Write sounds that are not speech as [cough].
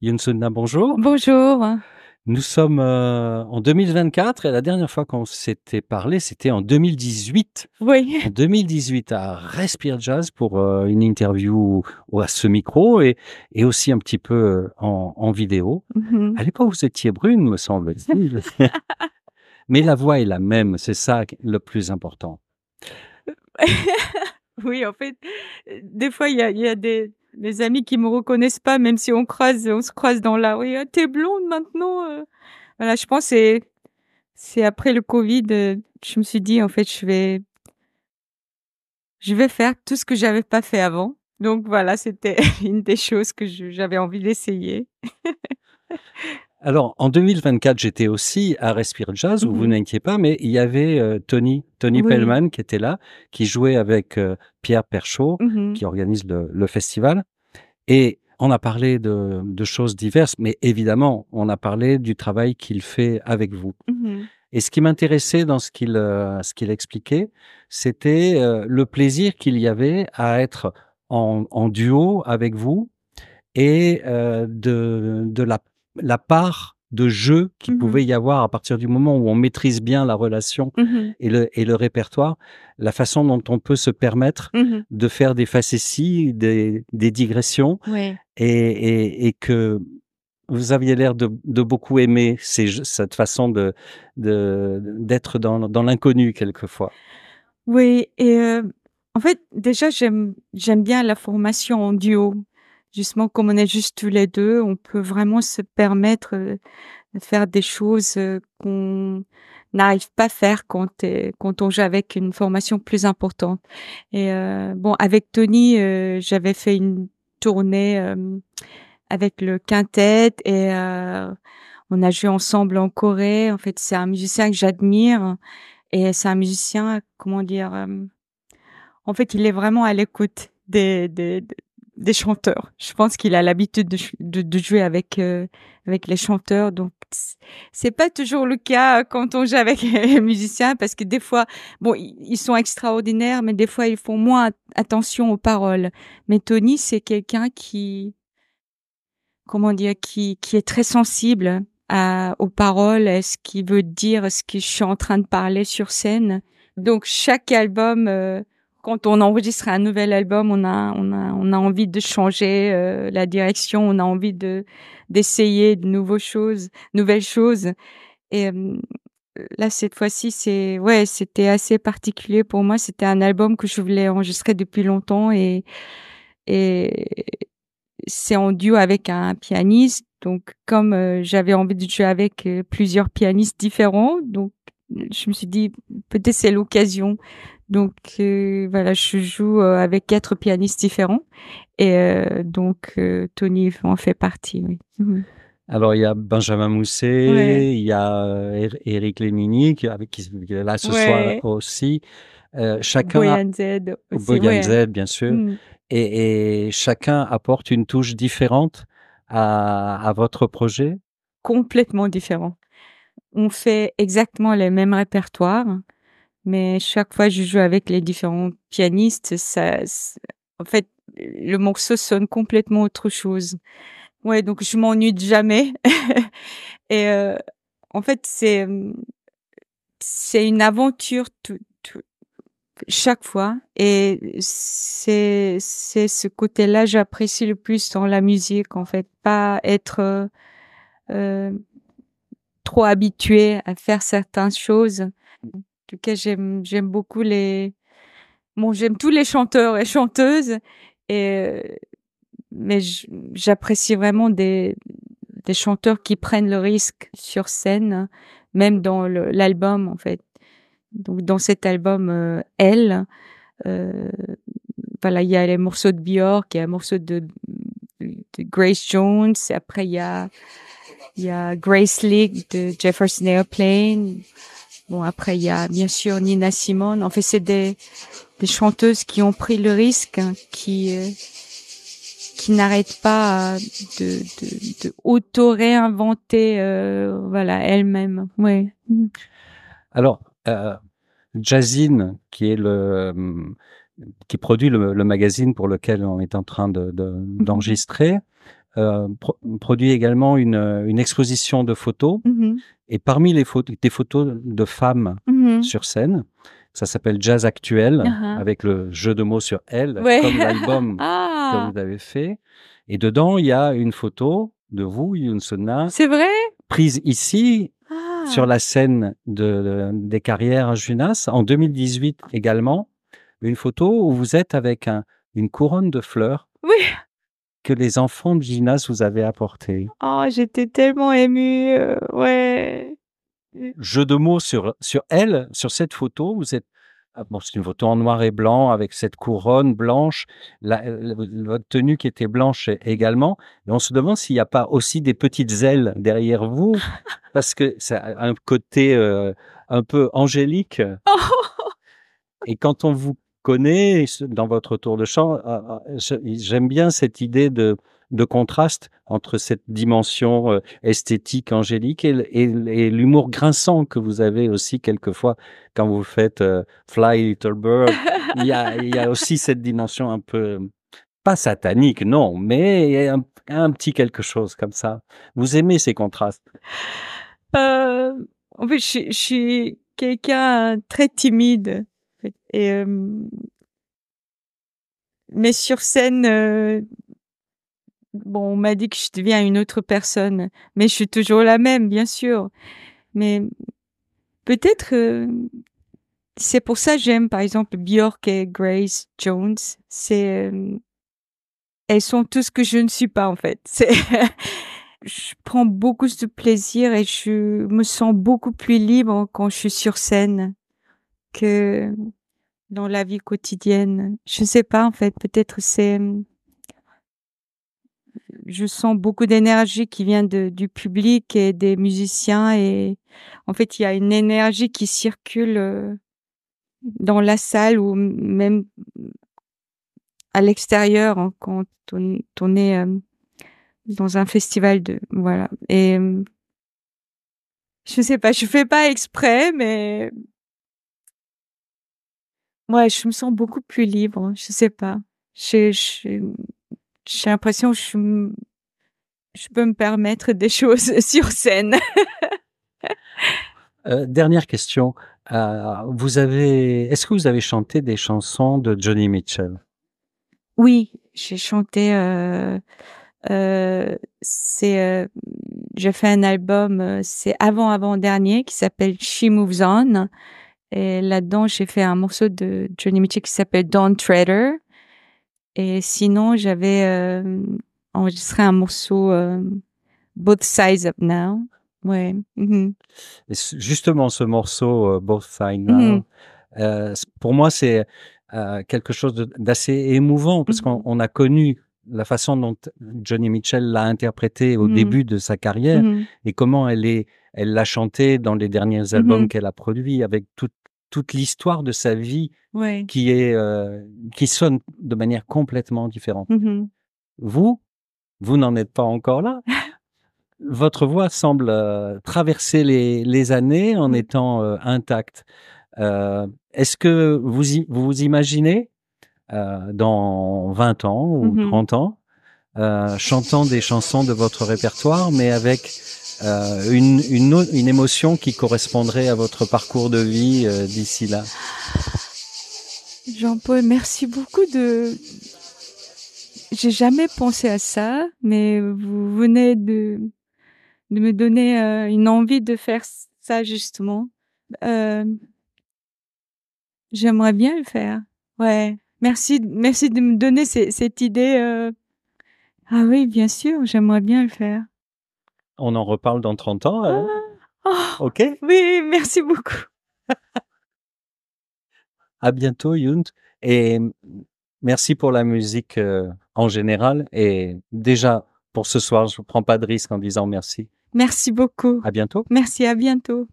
Yunsuna, bonjour. Bonjour. Nous sommes euh, en 2024 et la dernière fois qu'on s'était parlé, c'était en 2018. Oui. En 2018 à Respire Jazz pour euh, une interview à ce micro et, et aussi un petit peu euh, en, vidéo. Mm-hmm. À l'époque, vous étiez brune, me semble-t-il. [laughs] Mais la voix est la même, c'est ça le plus important. [laughs] oui, en fait, des fois, il y a des, les amis qui me reconnaissent pas, même si on croise, on se croise dans la oui, tu ah, t'es blonde maintenant. Euh. Voilà, je pense c'est c'est après le Covid, euh, je me suis dit en fait je vais je vais faire tout ce que j'avais pas fait avant. Donc voilà, c'était [laughs] une des choses que j'avais envie d'essayer. [laughs] Alors, en 2024, j'étais aussi à Respire Jazz, où vous mmh n'inquiétez pas, mais il y avait euh, Tony, Tony Pellman qui était là, qui jouait avec euh, Pierre Perchaud, mmh qui organise le, festival. Et on a parlé de, choses diverses, mais évidemment, on a parlé du travail qu'il fait avec vous. Mmh et ce qui m'intéressait dans ce qu'il euh, expliquait, c'était le plaisir qu'il y avait à être en, duo avec vous et de la la part de jeu qui mmh pouvait y avoir à partir du moment où on maîtrise bien la relation mmh et, le, répertoire, la façon dont on peut se permettre mmh de faire des facéties, des, digressions, et, que vous aviez l'air de, beaucoup aimer cette façon d'être dans, l'inconnu quelquefois. Oui, et euh, en fait déjà j'aime bien la formation en duo justement, comme on est juste tous les deux, on peut vraiment se permettre euh, de faire des choses euh, qu'on n'arrive pas à faire quand, on joue avec une formation plus importante. Et euh, bon, avec Tony, j'avais fait une tournée avec le quintet et on a joué ensemble en Corée. En fait, c'est un musicien que j'admire et c'est un musicien, comment dire, en fait, il est vraiment à l'écoute des, des, des chanteurs. Je pense qu'il a l'habitude de, de, jouer avec euh, avec les chanteurs, donc c'est pas toujours le cas euh, quand on joue avec [laughs] les musiciens parce que des fois, bon, ils sont extraordinaires, mais des fois ils font moins attention aux paroles. Mais Tony, c'est quelqu'un qui, comment dire, qui qui est très sensible à, aux paroles, à ce qu'il veut dire, à ce que je suis en train de parler sur scène. Donc chaque album. Euh, quand on enregistre un nouvel album, on a, on a, envie de changer euh, la direction, on a envie de d'essayer de nouveaux choses, nouvelles choses. Et euh, là, cette fois-ci, c'est ouais, c'était assez particulier pour moi. C'était un album que je voulais enregistrer depuis longtemps et et c'est en duo avec un pianiste. Donc, comme euh, j'avais envie de jouer avec plusieurs pianistes différents, donc je me suis dit peut-être c'est l'occasion donc euh, voilà, je joue euh, avec quatre pianistes différents et euh, donc Tony en fait partie. Oui. Mhm. Alors il y a Benjamin Mousset, il y a Éric Lémini qui, est là ce soir aussi. chacun Boyan Z, Boyan bien sûr. Mhm. Et, chacun apporte une touche différente à, à votre projet. Complètement différent. On fait exactement les mêmes répertoires mais chaque fois que je joue avec les différents pianistes, ça, en fait, le morceau sonne complètement autre chose. Ouais, donc je m'ennuie jamais. [laughs] et euh, en fait, c'est c'est une aventure chaque fois. Et c'est c'est ce côté-là j'apprécie le plus dans la musique, en fait, pas être euh, euh, trop habitué à faire certaines choses tout cas, j'aime j'aime beaucoup les bon, j'aime tous les chanteurs et chanteuses et euh, mais j'apprécie vraiment des des chanteurs qui prennent le risque sur scène, même dans l'album en fait. Donc dans cet album Elle, euh, euh, voilà, il y a les morceaux de Björk, il y a un morceau de, de Grace Jones, et après il y a il y a Grace League de Jefferson Airplane. Bon, après, il y a bien sûr Nina Simone. En fait, c'est des, des chanteuses qui ont pris le risque, hein, qui euh, qui n'arrêtent pas euh, de, de, auto-réinventer euh, voilà, elles-mêmes. Oui. Alors, euh, Jazine, qui est le qui produit le, magazine pour lequel on est en train mhm. d'enregistrer, de, d'enregistrer produit également une, une, exposition de photos mhm. Et parmi les photos, des photos de femmes mhm. sur scène, ça s'appelle Jazz Actuel, uh-huh. avec le jeu de mots sur elle, comme [laughs] l'album ah. que vous avez fait. Et dedans, il y a une photo de vous, Yunsona. C'est vrai Prise ici, ah. sur la scène de, des carrières à Junas, en 2018 également. Une photo où vous êtes avec une couronne de fleurs. Oui que les enfants de Ginas vous avaient apporté Oh, j'étais tellement émue, euh, ouais. Jeu de mots sur, sur elle, sur cette photo, vous êtes ah Bon, c'est une photo en noir et blanc avec cette couronne blanche, la, votre tenue qui était blanche également. on se demande s'il n'y a pas aussi des petites ailes derrière vous, [laughs] parce que ça a un côté euh, un peu angélique. Oh! et quand on vous connaît dans votre tour de chant, euh, euh, J'aime bien cette idée de, contraste entre cette dimension euh, esthétique angélique et, l'humour grinçant que vous avez aussi quelquefois quand vous faites Fly Little Bird. il, y a, aussi cette dimension un peu pas satanique, non, mais un, petit quelque chose comme ça. Vous aimez ces contrastes En fait, je suis quelqu'un très timide. Et, euh, mais sur scène, bon, on m'a dit que je deviens une autre personne, mais je suis toujours la même, bien sûr. Mais peut-être c'est pour ça que j'aime, par exemple, Bjork et Grace Jones. C'est elles sont tout ce que je ne suis pas en fait. [laughs] je prends beaucoup de plaisir et je me sens beaucoup plus libre quand je suis sur scène que dans la vie quotidienne. Je sais pas en fait, peut-être c'est mmh, je sens beaucoup d'énergie qui vient du public et des musiciens et en fait il y a une énergie qui circule euh, dans la salle ou même à l'extérieur hein, quand on, est euh, dans un festival de voilà et mmh, je sais pas je fais pas exprès mais moi, je me sens beaucoup plus libre, je sais pas. J'ai l'impression que je peux me permettre des [laughs] choses sur scène. Euh, dernière question. Euh, vous avez est-ce que vous avez chanté des chansons de Johnny Mitchell? Oui, j'ai chanté, euh, c'est, j'ai fait un album, c'est avant avant-dernier qui s'appelle She Moves On. Et là-dedans, j'ai fait un morceau de Johnny Mitchell qui s'appelle Don Trader. Et sinon, j'avais euh, enregistré un morceau euh, Both Sides Up Now. Ouais. Mm-hmm. justement, ce morceau euh, Both Sides mm-hmm. Now, pour moi, c'est quelque chose d'assez émouvant parce qu'on mm-hmm. a connu la façon dont Johnny Mitchell l'a interprété au début de sa carrière et comment elle est, elle l'a chanté dans les derniers albums qu'elle a produits avec tout toute l'histoire de sa vie qui est qui sonne de manière complètement différente. Mmh vous, vous n'en êtes pas encore là. Votre voix semble traverser les, années en étant intacte. Est-ce que vous vous, imaginez dans 20 ans ou 30 mmh ans chantant des chansons de votre répertoire, mais avec euh, une, une, émotion qui correspondrait à votre parcours de vie euh, d'ici là Jean-Paul, merci beaucoup de. J'ai jamais pensé à ça, mais vous venez de, de me donner euh, une envie de faire ça justement. J'aimerais bien le faire. Ouais. Merci, merci de me donner cette idée. Ah oui, bien sûr, j'aimerais bien le faire. On en reparle dans 30 ans. Hein. Ah. Oh. ok Oui, merci beaucoup. [laughs] à bientôt, Yount. Et merci pour la musique euh, en général. Et déjà, pour ce soir, je ne prends pas de risque en disant merci. Merci beaucoup. À bientôt. Merci, à bientôt.